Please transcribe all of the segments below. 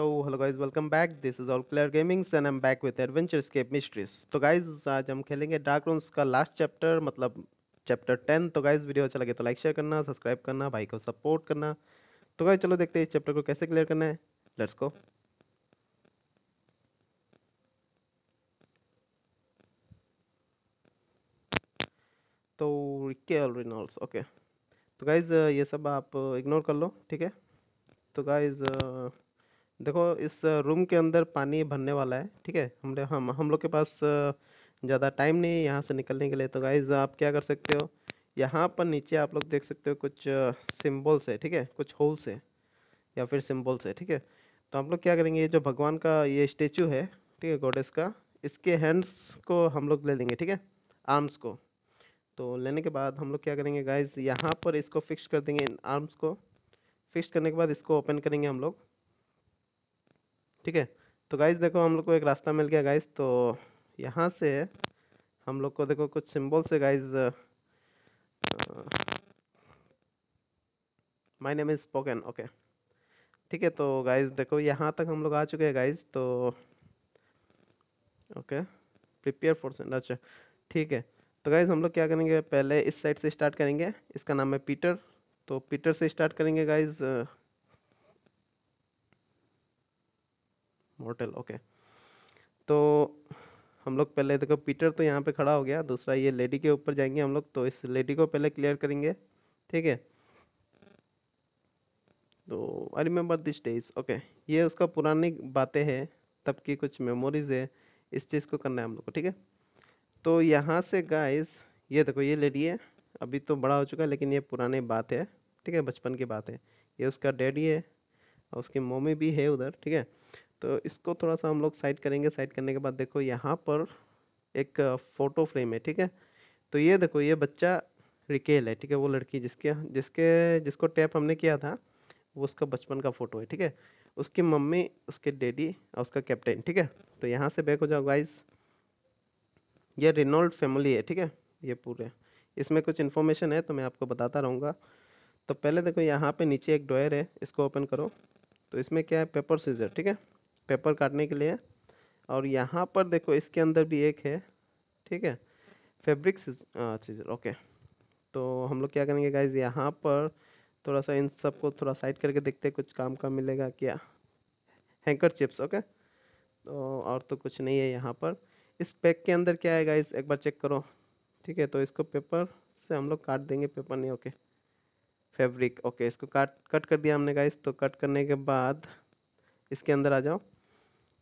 तो hello guys welcome back this is all clear gamings and I am back with adventure escape mysteries तो guys आज हम खेलेंगे dark rooms का last chapter मतलब chapter ten तो गाइस वीडियो अच्छा लगे तो लाइक शेयर करना सब्सक्राइब करना भाई को सपोर्ट करना तो गाइस चलो देखते हैं इस चैप्टर को कैसे क्लियर करना है लेट्स गो तो रिकेल रिनॉल्ड्स ओके तो गाइज ये सब आप इग्नोर कर लो ठीक है तो गाइज देखो इस रूम के अंदर पानी भरने वाला है ठीक है हम हम हम लोग के पास ज़्यादा टाइम नहीं है यहाँ से निकलने के लिए तो गाइज आप क्या कर सकते हो यहाँ पर नीचे आप लोग देख सकते हो कुछ सिंबल्स है ठीक है कुछ होल्स है या फिर सिंबल्स है ठीक है तो हम लोग क्या करेंगे ये जो भगवान का ये स्टेचू है ठीक है गोडेस का इसके हैंड्स को हम लोग ले लेंगे ठीक है आर्म्स को तो लेने के बाद हम लोग क्या करेंगे गाइज यहाँ पर इसको फिक्स कर देंगे इन आर्म्स को फिक्स करने के बाद इसको ओपन करेंगे हम लोग ठीक है तो गाइज देखो हम लोग को एक रास्ता मिल गया गाइज तो यहाँ से हम लोग को देखो कुछ सिंबल से guys my name is spoken okay ठीक है तो गाइज देखो यहाँ तक हम लोग आ चुके हैं गाइज तो ओके प्रिपेयर फॉर सेंड अच्छा ठीक है तो गाइज हम लोग क्या करेंगे पहले इस साइड से स्टार्ट करेंगे इसका नाम है पीटर तो पीटर से स्टार्ट करेंगे गाइज़ मॉर्टल ओके तो हम लोग पहले देखो पीटर तो यहाँ पे खड़ा हो गया दूसरा ये लेडी के ऊपर जाएंगे हम लोग तो इस लेडी को पहले क्लियर करेंगे ठीक है तो I remember this days okay ये उसका पुरानी बातें है तब की कुछ मेमोरीज है इस चीज़ को करना है हम लोग को ठीक है तो यहाँ से गाइस ये देखो ये लेडी है अभी तो बड़ा हो चुका है लेकिन ये पुरानी बात है ठीक है बचपन की बात है ये उसका डैडी है और उसकी मम्मी भी है उधर ठीक है तो इसको थोड़ा सा हम लोग साइड करेंगे साइड करने के बाद देखो यहाँ पर एक फ़ोटो फ्रेम है ठीक है तो ये देखो ये बच्चा रिकेल है ठीक है वो लड़की जिसके जिसके जिसको टैप हमने किया था वो उसका बचपन का फ़ोटो है ठीक है उसकी मम्मी उसके डैडी और उसका कैप्टन ठीक है तो यहाँ से बैक हो जाओ गाइस ये रिनोल्ड फैमिली है ठीक है ये पूरे इसमें कुछ इन्फॉर्मेशन है तो मैं आपको बताता रहूँगा तो पहले देखो यहाँ पे नीचे एक ड्रॉयर है इसको ओपन करो तो इसमें क्या है पेपर सीजर ठीक है पेपर काटने के लिए और यहाँ पर देखो इसके अंदर भी एक है ठीक है फैब्रिक सीजर ओके तो हम लोग क्या करेंगे गाइज यहाँ पर थोड़ा सा इन सब को थोड़ा साइड करके देखते हैं कुछ काम का मिलेगा क्या हैंकर चिप्स ओके तो और तो कुछ नहीं है यहाँ पर इस पैक के अंदर क्या है गाइज एक बार चेक करो ठीक है तो इसको पेपर से हम लोग काट देंगे पेपर नहीं ओके फैब्रिक ओके इसको काट कट कर दिया हमने गाइज तो कट करने के बाद इसके अंदर आ जाओ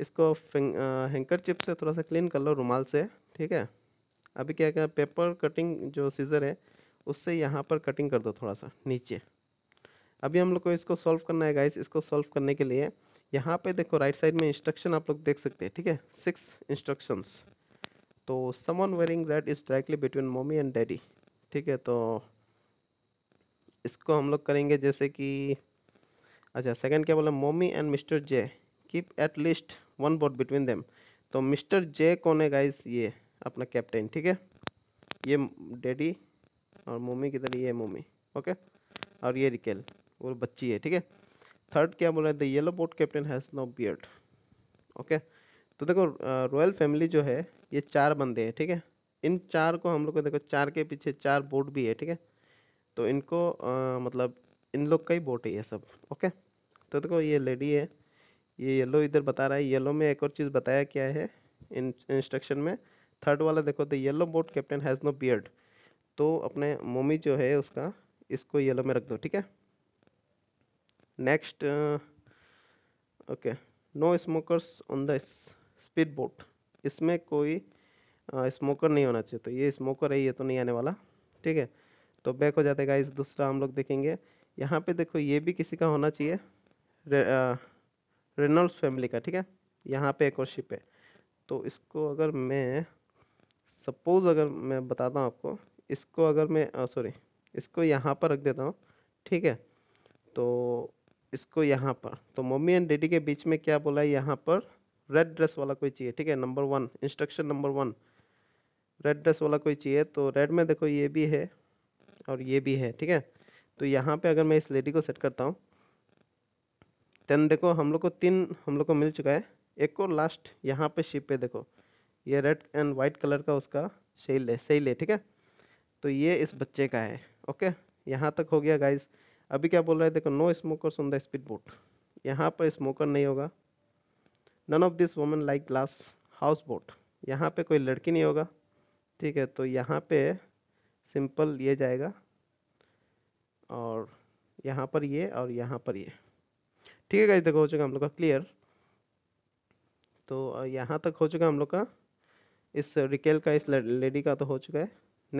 इसको हैंकर चिप से थोड़ा सा क्लीन कर लो रुमाल से ठीक है अभी क्या क्या पेपर कटिंग जो सीज़र है उससे यहाँ पर कटिंग कर दो थोड़ा सा नीचे अभी हम लोग को इसको सॉल्व करना है गाइस इसको सॉल्व करने के लिए यहाँ पे देखो राइट साइड में इंस्ट्रक्शन आप लोग देख सकते हैं ठीक है सिक्स इंस्ट्रक्शंस तो someone wearing red is directly between mummy and daddy ठीक है तो इसको हम लोग करेंगे जैसे कि अच्छा सेकंड क्या बोला mummy and mister J keep at least one boat between them तो मिस्टर जे कौन है गाइस ये अपना कैप्टन ठीक है ये डैडी और की किधर ये मोमी ओके और ये रिकेल वो बच्ची है ठीक है थर्ड क्या बोला है the yellow boat captain has no beard okay तो देखो रॉयल फैमिली जो है ये चार बंदे हैं ठीक है थीके? इन चार को हम लोग को देखो चार के पीछे चार बोट भी है ठीक है तो इनको आ, मतलब इन लोग का ही बोट है ये सब ओके तो देखो ये लेडी है ये येलो इधर बता रहा है येलो में एक और चीज़ बताया क्या है इंस्ट्रक्शन में थर्ड वाला देखो the yellow boat captain has no beard तो अपने मोमी जो है उसका इसको येलो में रख दो ठीक है next okay no smokers on the speed boat इसमें कोई स्मोकर uh, नहीं होना चाहिए तो ये स्मोकर है ये तो नहीं आने वाला ठीक है तो बैक हो जाते गाइस दूसरा हम लोग देखेंगे यहाँ पे देखो ये भी किसी का होना चाहिए रेनॉल्ड्स फैमिली का ठीक है यहाँ पे एक और शिप है तो इसको अगर मैं सपोज़ अगर मैं बताता हूँ आपको इसको अगर मैं सॉरी इसको यहाँ पर रख देता हूँ ठीक है तो इसको यहाँ पर तो मम्मी एंड डैडी के बीच में क्या बोला है यहाँ पर रेड ड्रेस वाला कोई चाहिए ठीक है number one instruction number one red dress वाला कोई चाहिए तो रेड में देखो ये भी है और ये भी है ठीक है तो यहाँ पे अगर मैं इस लेडी को सेट करता हूँ देन देखो हम लोग को तीन हम लोग को मिल चुका है एक को लास्ट यहाँ पे शिप पे देखो ये रेड एंड वाइट कलर का उसका सेल है सेल है ठीक है तो ये इस बच्चे का है ओके यहाँ तक हो गया गाइस अभी क्या बोल रहा है देखो no smoker on the speed boat यहाँ पर स्मोकर नहीं होगा none of this women like glass house boat यहाँ पर कोई लड़की नहीं होगा ठीक है तो यहाँ पे सिंपल ये जाएगा और यहाँ पर ये और यहाँ पर ये ठीक है गाइज देखो हो चुका हम लोग का क्लियर तो यहाँ तक हो चुका हम लोग का इस रिकेल का इस लेडी का तो हो चुका है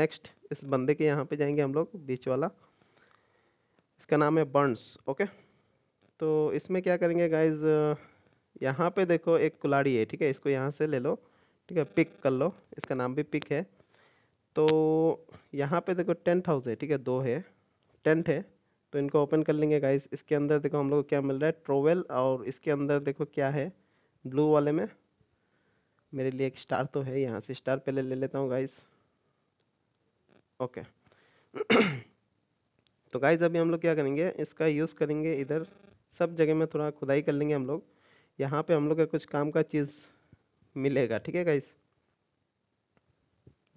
नेक्स्ट इस बंदे के यहाँ पे जाएंगे हम लोग बीच वाला इसका नाम है बर्न्स ओके तो इसमें क्या करेंगे गाइज यहाँ पे देखो एक कुलाड़ी है ठीक है इसको यहाँ से ले लो ठीक है पिक कर लो इसका नाम भी पिक है तो यहाँ पे देखो टेंट हाउस है ठीक है दो है टेंट है तो इनको ओपन कर लेंगे गाइस इसके अंदर देखो हम लोग को क्या मिल रहा है ट्रोवेल और इसके अंदर देखो क्या है ब्लू वाले में मेरे लिए एक स्टार तो है यहाँ से स्टार पहले ले लेता हूँ गाइस ओके तो गाइस अभी हम लोग क्या करेंगे इसका यूज़ करेंगे इधर सब जगह में थोड़ा खुदाई कर लेंगे हम लोग यहाँ पे हम लोग का कुछ काम का चीज़ मिलेगा ठीक है गाइस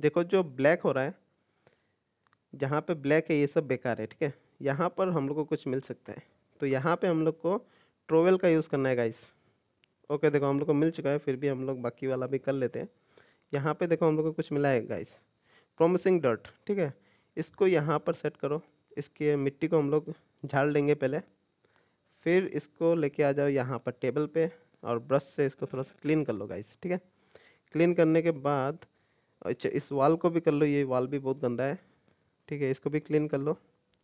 देखो जो ब्लैक हो रहा है जहाँ पे ब्लैक है ये सब बेकार है ठीक है यहाँ पर हम लोग को कुछ मिल सकता है तो यहाँ पे हम लोग को ट्रोवेल का यूज़ करना है गाइस ओके देखो हम लोग को मिल चुका है फिर भी हम लोग बाकी वाला भी कर लेते हैं यहाँ पे देखो हम लोग को कुछ मिला है गाइस प्रोमिसिंग डॉट ठीक है इसको यहाँ पर सेट करो इसके मिट्टी को हम लोग झाड़ लेंगे पहले फिर इसको लेके आ जाओ यहाँ पर टेबल पर और ब्रश से इसको थोड़ा सा क्लीन कर लो गाइस ठीक है क्लीन करने के बाद अच्छा इस वाल को भी कर लो ये वाल भी बहुत गंदा है ठीक है इसको भी क्लीन कर लो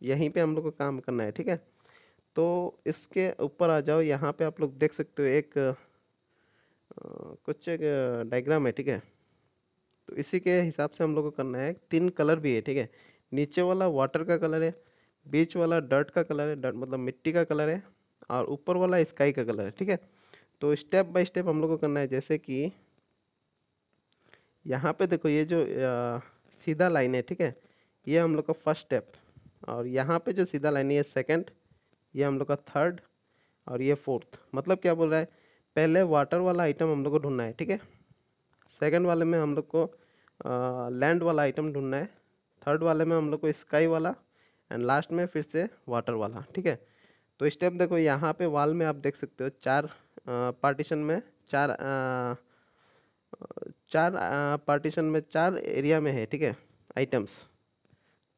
यहीं पे हम लोग को काम करना है ठीक है तो इसके ऊपर आ जाओ यहाँ पे आप लोग देख सकते हो एक आ, कुछ एक डायग्राम है ठीक है तो इसी के हिसाब से हम लोग को करना है तीन कलर भी है ठीक है नीचे वाला वाटर का कलर है बीच वाला डर्ट का कलर है डर्ट मतलब मिट्टी का कलर है और ऊपर वाला स्काई का कलर है ठीक है तो स्टेप बाय स्टेप हम लोग को करना है जैसे कि यहाँ पे देखो ये जो आ, सीधा लाइन है ठीक है ये हम लोग का फर्स्ट स्टेप और यहाँ पे जो सीधा लाइन ये सेकंड ये हम लोग का थर्ड और ये फोर्थ मतलब क्या बोल रहा है पहले वाटर वाला आइटम हम लोग को ढूंढना है ठीक है सेकंड वाले में हम लोग को लैंड वाला आइटम ढूंढना है थर्ड वाले में हम लोग को स्काई वाला एंड लास्ट में फिर से वाटर वाला ठीक है तो स्टेप देखो यहाँ पे वाल में आप देख सकते हो चार पार्टीशन में चार आ, चार पार्टीशन में चार एरिया में है ठीक है आइटम्स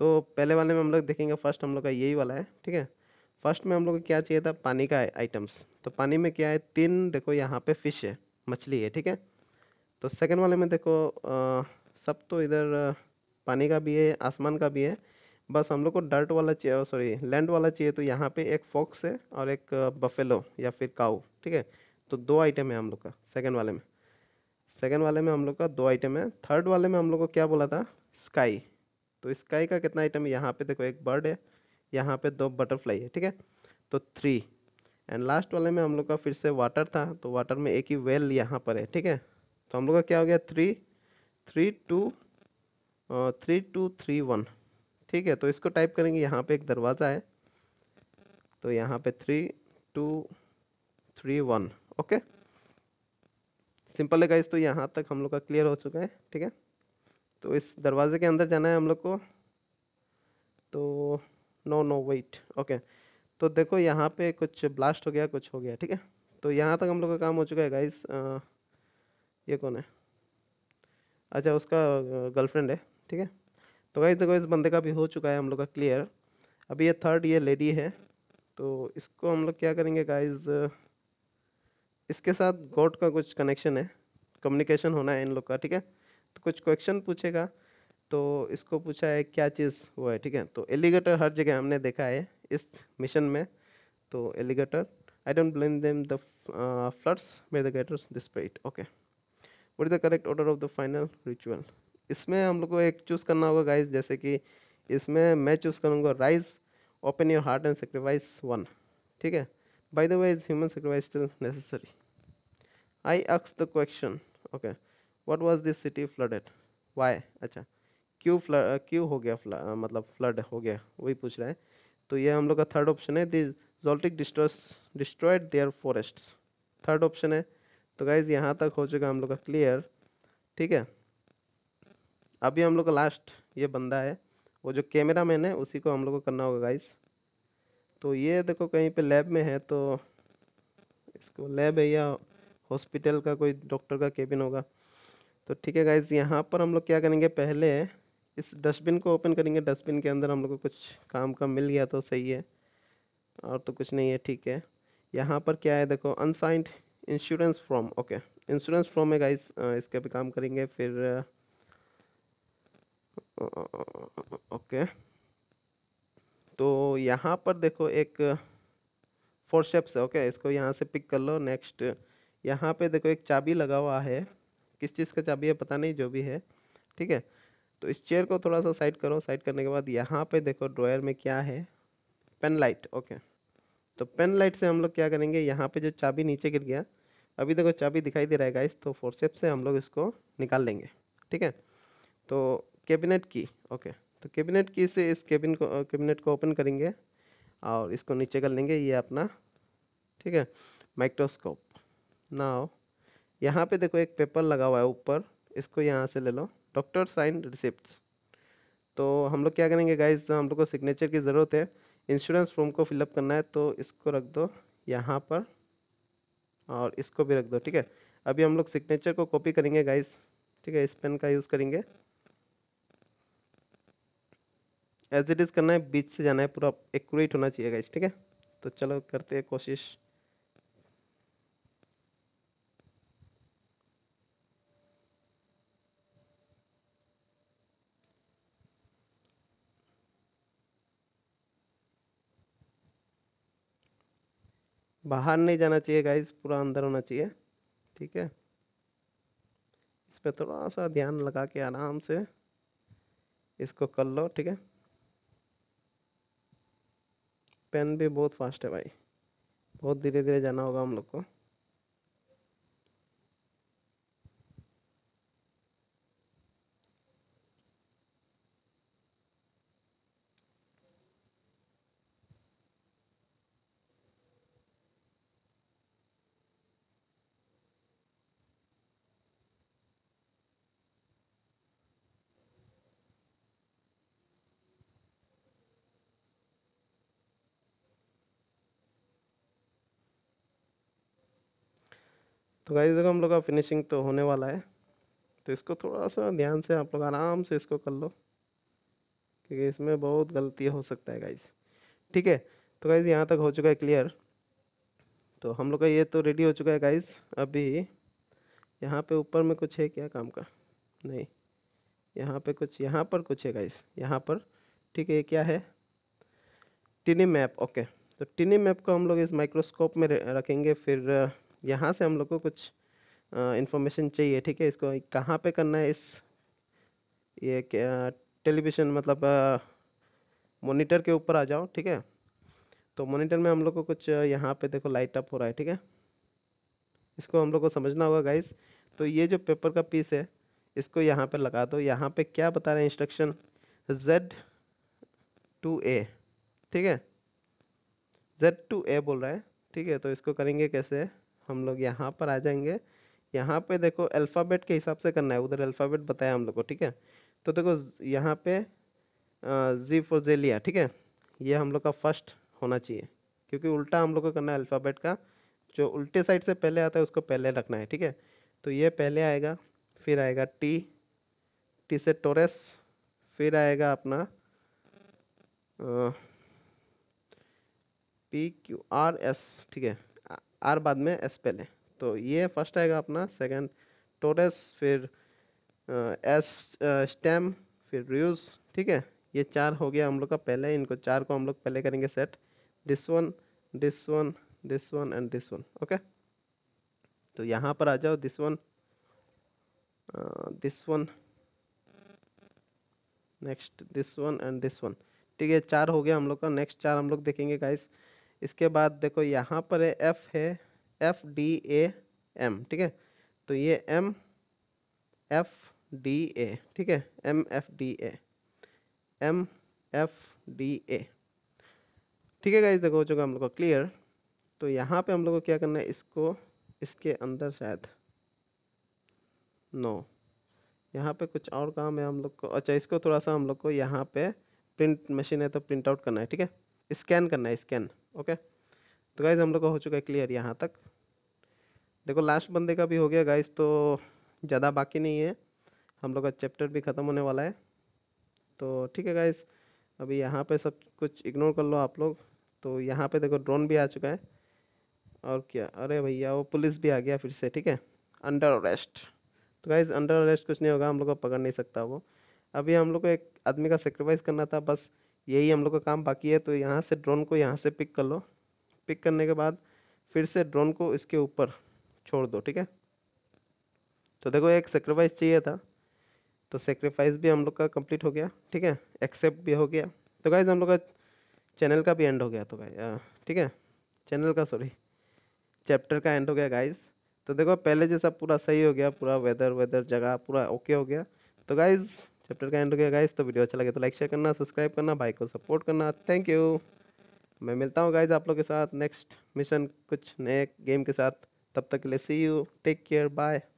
तो पहले वाले में हम लोग देखेंगे फर्स्ट हम लोग का यही वाला है ठीक है फर्स्ट में हम लोग को क्या चाहिए था पानी का आइटम्स तो पानी में क्या है तीन देखो यहाँ पे फिश है मछली है ठीक है तो सेकंड वाले में देखो आ, सब तो इधर पानी का भी है आसमान का भी है बस हम लोग को डर्ट वाला चाहिए सॉरी लैंड वाला चाहिए तो यहाँ पे एक फॉक्स है और एक बफेलो या फिर काऊ ठीक है तो दो आइटम है हम लोग का सेकेंड वाले में सेकेंड वाले में हम लोग का दो आइटम है थर्ड वाले में हम लोग को क्या बोला था स्काई तो स्काई का कितना आइटम है यहाँ पे देखो एक बर्ड है यहाँ पे दो बटरफ्लाई है ठीक है तो थ्री एंड लास्ट वाले में हम लोग का फिर से वाटर था तो वाटर में एक ही वेल यहाँ पर है ठीक है तो हम लोग का क्या हो गया three three two three two three one ठीक है तो इसको टाइप करेंगे यहाँ पे एक दरवाज़ा है तो यहाँ पे three two three one okay simple है गाइस तो यहाँ तक हम लोग का क्लियर हो चुका है ठीक है तो इस दरवाजे के अंदर जाना है हम लोग को तो नो नो वेट ओके तो देखो यहाँ पे कुछ ब्लास्ट हो गया कुछ हो गया ठीक है तो यहाँ तक हम लोग का काम हो चुका है गाइस ये कौन है अच्छा उसका गर्लफ्रेंड है ठीक है तो गाइस देखो इस बंदे का भी हो चुका है हम लोग का क्लियर अभी ये थर्ड ये लेडी है तो इसको हम लोग क्या करेंगे गाइस इसके साथ गॉड का कुछ कनेक्शन है कम्युनिकेशन होना है इन लोग का ठीक है कुछ क्वेश्चन पूछेगा तो इसको पूछा है क्या चीज़ वो है ठीक है तो एलिगेटर हर जगह हमने देखा है इस मिशन में तो alligator I don't blame them the floods made the gators desperate okay what is the correct order of the final ritual इसमें हम लोग को एक चूज़ करना होगा गाइस जैसे कि इसमें मैं चूज़ करूँगा rise open your heart and sacrifice one ठीक है by the way is human sacrifice still necessary I ask the question okay what was this city flooded why अच्छा क्यों फ्लड क्यों हो गया फ्ल, मतलब फ्लड हो गया वही पूछ रहे हैं तो ये हम लोग का थर्ड ऑप्शन है this Joltik destroyed their forest third option है तो गाइज यहाँ तक हो चुका हम लोग का क्लियर ठीक है अभी हम लोग का लास्ट ये बंदा है वो जो कैमरा मैन है उसी को हम लोग को करना होगा गाइज तो ये देखो कहीं पे लैब में है तो इसको लैब है या हॉस्पिटल का कोई डॉक्टर का केबिन होगा तो ठीक है गाइज यहाँ पर हम लोग क्या करेंगे पहले इस डस्टबिन को ओपन करेंगे डस्टबिन के अंदर हम लोग को कुछ काम का मिल गया तो सही है और तो कुछ नहीं है ठीक है यहाँ पर क्या है देखो unsigned insurance form okay insurance form है गाइज इसके भी काम करेंगे फिर ओके तो यहाँ पर देखो एक फोर स्टेप्स है ओके इसको यहाँ से पिक कर लो नेक्स्ट यहाँ पे देखो एक चाबी लगा हुआ है किस चीज़ का चाबी है पता नहीं जो भी है ठीक है तो इस चेयर को थोड़ा सा साइड करो साइड करने के बाद यहाँ पे देखो ड्रॉयर में क्या है पेन लाइट ओके तो पेन लाइट से हम लोग क्या करेंगे यहाँ पे जो चाबी नीचे गिर गया अभी देखो चाबी दिखाई दे रहा है गाइस तो फोरसेप से हम लोग इसको निकाल लेंगे ठीक है तो कैबिनेट की ओके तो कैबिनेट की से इस केबिन को कैबिनेट को ओपन करेंगे और इसको नीचे कर लेंगे ये अपना ठीक है माइक्रोस्कोप नाव यहाँ पे देखो एक पेपर लगा हुआ है ऊपर इसको यहाँ से ले लो डॉक्टर साइन रिसिप्ट तो हम लोग क्या करेंगे गाइज हम लोग को सिग्नेचर की ज़रूरत है इंश्योरेंस फॉर्म को फिलअप करना है तो इसको रख दो यहाँ पर और इसको भी रख दो ठीक है अभी हम लोग सिग्नेचर को कॉपी करेंगे गाइज ठीक है इस पेन का यूज़ करेंगे एज इट इज़ करना है बीच से जाना है पूरा एक्यूरेट होना चाहिए गाइज ठीक है तो चलो करते हैं कोशिश बाहर नहीं जाना चाहिए गाइस पूरा अंदर होना चाहिए ठीक है इस पर थोड़ा सा ध्यान लगा के आराम से इसको कर लो ठीक है पेन भी बहुत फास्ट है भाई बहुत धीरे धीरे जाना होगा हम लोग को तो गाइस देखो हम लोग का फिनिशिंग तो होने वाला है तो इसको थोड़ा सा ध्यान से आप लोग आराम से इसको कर लो क्योंकि इसमें बहुत गलती हो सकता है गाइस ठीक है तो गाइस यहाँ तक हो चुका है क्लियर तो हम लोग का ये तो रेडी हो चुका है गाइस अभी यहाँ पे ऊपर में कुछ है क्या काम का नहीं यहाँ पे कुछ यहाँ पर कुछ है गाइस यहाँ पर ठीक है ये क्या है टिनी मैप ओके तो टिनी मैप को हम लोग इस माइक्रोस्कोप में रखेंगे फिर यहाँ से हम लोग को कुछ इन्फॉर्मेशन चाहिए ठीक है इसको कहाँ पे करना है इस ये टेलीविज़न मतलब मोनीटर के ऊपर आ जाओ ठीक है तो मोनीटर में हम लोग को कुछ यहाँ पे देखो लाइट अप हो रहा है ठीक है इसको हम लोग को समझना होगा गाइस तो ये जो पेपर का पीस है इसको यहाँ पे लगा दो यहाँ पे क्या बता रहे हैं इंस्ट्रक्शन Z टू ए ठीक है Z टू ए बोल रहा है ठीक है तो इसको करेंगे कैसे हम लोग यहाँ पर आ जाएंगे यहाँ पे देखो अल्फ़ाबेट के हिसाब से करना है उधर अल्फ़ाबेट बताया हम लोग को ठीक है तो देखो यहाँ पे जी फॉर जेलिया ठीक है ये हम लोग का फर्स्ट होना चाहिए क्योंकि उल्टा हम लोग को करना है अल्फ़ाबेट का जो उल्टे साइड से पहले आता है उसको पहले रखना है ठीक है तो ये पहले आएगा फिर आएगा टी टी से टोरेस फिर आएगा अपना पी क्यू आर एस ठीक है आर बाद में एस पे तो ये फर्स्ट आएगा अपना सेकंड टोरस फिर एस स्टेम फिर रूज ठीक है ये चार हो गया हम लोग का पहले इनको चार को हम लोग पहले करेंगे set this one this one this one and this one okay तो यहाँ पर आ जाओ this one this one next this one and this one ठीक है चार हो गया हम लोग का नेक्स्ट चार हम लोग देखेंगे गाइस इसके बाद देखो यहाँ पर है एफ है एफ डी ए एम ठीक है तो ये एम एफ डी ए ठीक है M F D A M F D A ठीक है गाइज देखो हो चुका हम लोग को क्लियर तो यहाँ पे हम लोग को क्या करना है इसको इसके अंदर शायद नो यहाँ पे कुछ और काम है हम लोग को अच्छा इसको थोड़ा सा हम लोग को यहाँ पे प्रिंट मशीन है तो प्रिंट आउट करना है ठीक है स्कैन करना है स्कैन ओके तो गाइज हम लोग का हो चुका है क्लियर यहाँ तक देखो लास्ट बंदे का भी हो गया गाइज तो ज़्यादा बाकी नहीं है हम लोग का चैप्टर भी ख़त्म होने वाला है तो ठीक है गाइज अभी यहाँ पे सब कुछ इग्नोर कर लो आप लोग तो यहाँ पे देखो ड्रोन भी आ चुका है और क्या अरे भैया वो पुलिस भी आ गया फिर से ठीक है अंडर अरेस्ट तो गाइज अंडर अरेस्ट कुछ नहीं होगा हम लोग को पकड़ नहीं सकता वो अभी हम लोग को एक आदमी का सेक्रीफाइस करना था बस यही हम लोग का काम बाकी है तो यहाँ से ड्रोन को यहाँ से पिक कर लो पिक करने के बाद फिर से ड्रोन को इसके ऊपर छोड़ दो ठीक है तो देखो एक सेक्रीफाइस चाहिए था तो सेक्रीफाइस भी हम लोग का कंप्लीट हो गया ठीक है एक्सेप्ट भी हो गया तो गाइज हम लोग का चैनल का भी एंड हो गया तो गाइज ठीक है चैनल का सॉरी चैप्टर का एंड हो गया गाइज तो देखो पहले जैसा पूरा सही हो गया पूरा वेदर वेदर जगह पूरा ओके हो गया तो गाइज़ चैप्टर का एंड हो गया गाइज तो वीडियो अच्छा लगे तो लाइक शेयर करना सब्सक्राइब करना भाई को सपोर्ट करना थैंक यू मैं मिलता हूँ गाइज आप लोग के साथ नेक्स्ट मिशन कुछ नए गेम के साथ तब तक के लिए see you take care bye